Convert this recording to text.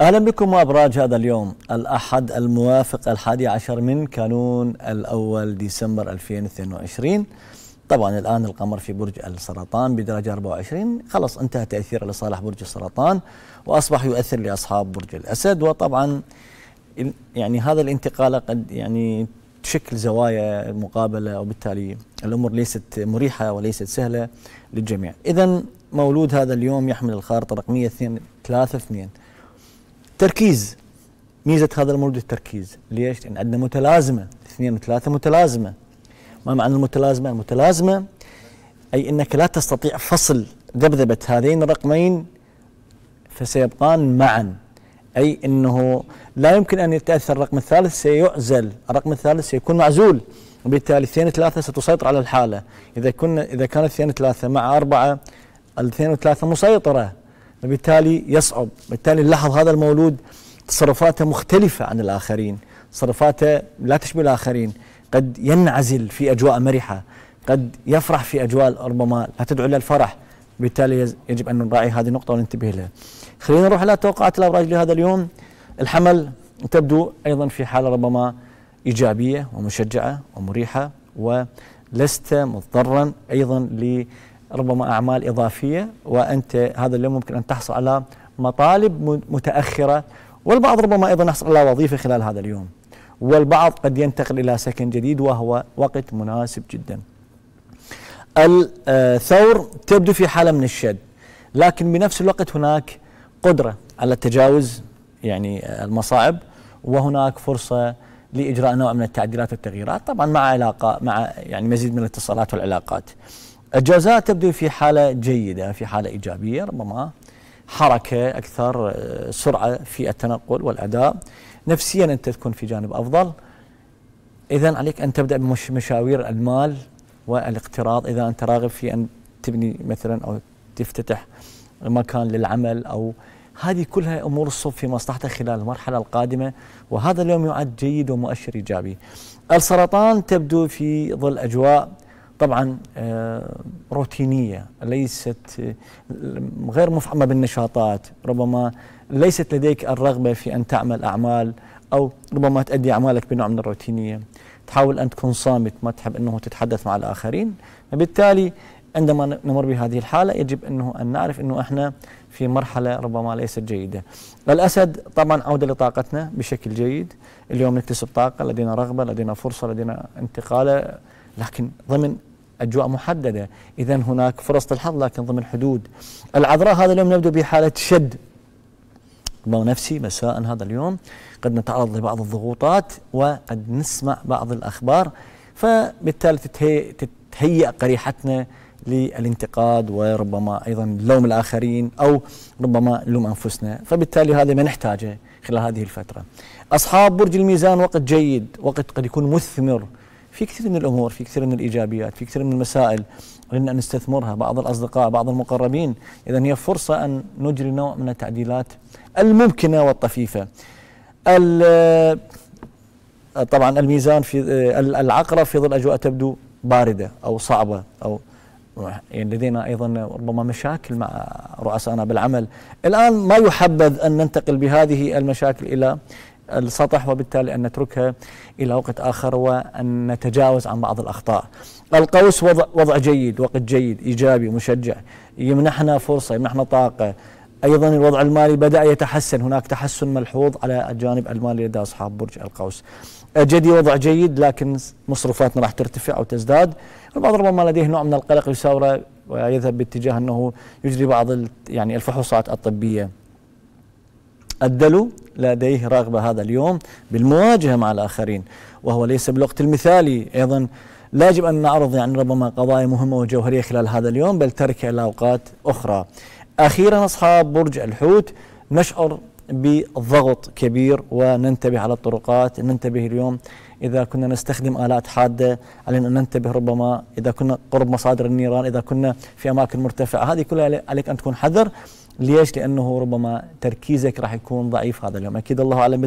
أهلا بكم وأبراج هذا اليوم الأحد الموافق الحادي عشر من كانون الأول ديسمبر 2022 طبعا الآن القمر في برج السرطان بدرجة 24 خلص انتهى تأثيره لصالح برج السرطان وأصبح يؤثر لأصحاب برج الأسد وطبعا يعني هذا الانتقال قد يعني تشكل زوايا مقابلة وبالتالي الأمور ليست مريحة وليست سهلة للجميع إذا مولود هذا اليوم يحمل الخارطة رقمية 32 تركيز ميزه هذا المولد التركيز ليش؟ لان عندنا متلازمه اثنين وثلاثه متلازمه ما معنى المتلازمه؟ المتلازمه اي انك لا تستطيع فصل ذبذبه هذين الرقمين فسيبقان معا اي انه لا يمكن ان يتاثر الرقم الثالث سيعزل، الرقم الثالث سيكون معزول وبالتالي اثنين ثلاثه ستسيطر على الحاله، اذا كنا اذا كانت اثنين ثلاثه مع اربعه الاثنين وثلاثه مسيطره بالتالي يصعب بالتالي نلاحظ هذا المولود تصرفاته مختلفة عن الآخرين تصرفاته لا تشبه الآخرين قد ينعزل في أجواء مرحة قد يفرح في أجواء ربما لا تدعو إلى الفرح بالتالي يجب أن نراعي هذه النقطة وننتبه لها خلينا نروح إلى توقعات الأبراج لهذا اليوم الحمل تبدو أيضا في حالة ربما إيجابية ومشجعة ومريحة ولست مضطرا أيضا ل ربما أعمال إضافية وأنت هذا اليوم ممكن أن تحصل على مطالب متأخرة والبعض ربما أيضا يحصل على وظيفة خلال هذا اليوم والبعض قد ينتقل إلى سكن جديد وهو وقت مناسب جدا الثور آه، تبدو في حالة من الشد لكن بنفس الوقت هناك قدرة على تجاوز يعني آه، المصاعب وهناك فرصة لإجراء نوع من التعديلات والتغييرات طبعا مع علاقة مع يعني مزيد من الاتصالات والعلاقات الجوازات تبدو في حالة جيدة في حالة إيجابية ربما حركة أكثر آه، سرعة في التنقل والأداء نفسيا أنت تكون في جانب أفضل إذا عليك أن تبدأ بمشاوير المال والاقتراض إذا أنت راغب في أن تبني مثلا أو تفتتح مكان للعمل أو هذه كلها أمور الصف في مصلحتك خلال المرحلة القادمة وهذا اليوم يعد جيد ومؤشر إيجابي السرطان تبدو في ظل أجواء طبعا آه، روتينية ليست آه، غير مفعمة بالنشاطات ربما ليست لديك الرغبة في أن تعمل أعمال أو ربما تؤدي أعمالك بنوع من الروتينية تحاول أن تكون صامت ما تحب أنه تتحدث مع الآخرين فبالتالي عندما نمر بهذه الحالة يجب أنه أن نعرف أنه إحنا في مرحلة ربما ليست جيدة الأسد طبعا عودة لطاقتنا بشكل جيد اليوم نكتسب طاقة لدينا رغبة لدينا فرصة لدينا انتقالة لكن ضمن أجواء محددة إذا هناك فرص الحظ لكن ضمن حدود العذراء هذا اليوم نبدأ بحالة شد ضغط نفسي مساء هذا اليوم قد نتعرض لبعض الضغوطات وقد نسمع بعض الأخبار فبالتالي تتهيأ قريحتنا للانتقاد وربما أيضا لوم الآخرين أو ربما لوم أنفسنا فبالتالي هذا ما نحتاجه خلال هذه الفترة أصحاب برج الميزان وقت جيد وقت قد يكون مثمر في كثير من الامور في كثير من الايجابيات في كثير من المسائل لنا ان نستثمرها بعض الاصدقاء بعض المقربين اذا هي فرصه ان نجري نوع من التعديلات الممكنه والطفيفه طبعا الميزان في العقرب في ظل اجواء تبدو بارده او صعبه او يعني لدينا ايضا ربما مشاكل مع رؤسائنا بالعمل الان ما يحبذ ان ننتقل بهذه المشاكل الى السطح وبالتالي أن نتركها إلى وقت آخر وأن نتجاوز عن بعض الأخطاء القوس وضع, وضع جيد وقت جيد إيجابي مشجع يمنحنا فرصة يمنحنا طاقة ايضا الوضع المالي بدا يتحسن هناك تحسن ملحوظ على الجانب المالي لدى اصحاب برج القوس الجدي وضع جيد لكن مصروفاتنا راح ترتفع او تزداد البعض ربما لديه نوع من القلق يساوره ويذهب باتجاه انه يجري بعض يعني الفحوصات الطبيه الدلو لديه رغبة هذا اليوم بالمواجهة مع الآخرين وهو ليس بالوقت المثالي أيضا لا يجب أن نعرض يعني ربما قضايا مهمة وجوهرية خلال هذا اليوم بل تركها إلى أوقات أخرى أخيرا أصحاب برج الحوت نشعر بضغط كبير وننتبه على الطرقات ننتبه اليوم إذا كنا نستخدم آلات حادة علينا أن ننتبه ربما إذا كنا قرب مصادر النيران إذا كنا في أماكن مرتفعة هذه كلها عليك أن تكون حذر ليش؟ لانه ربما تركيزك راح يكون ضعيف هذا اليوم، اكيد الله اعلم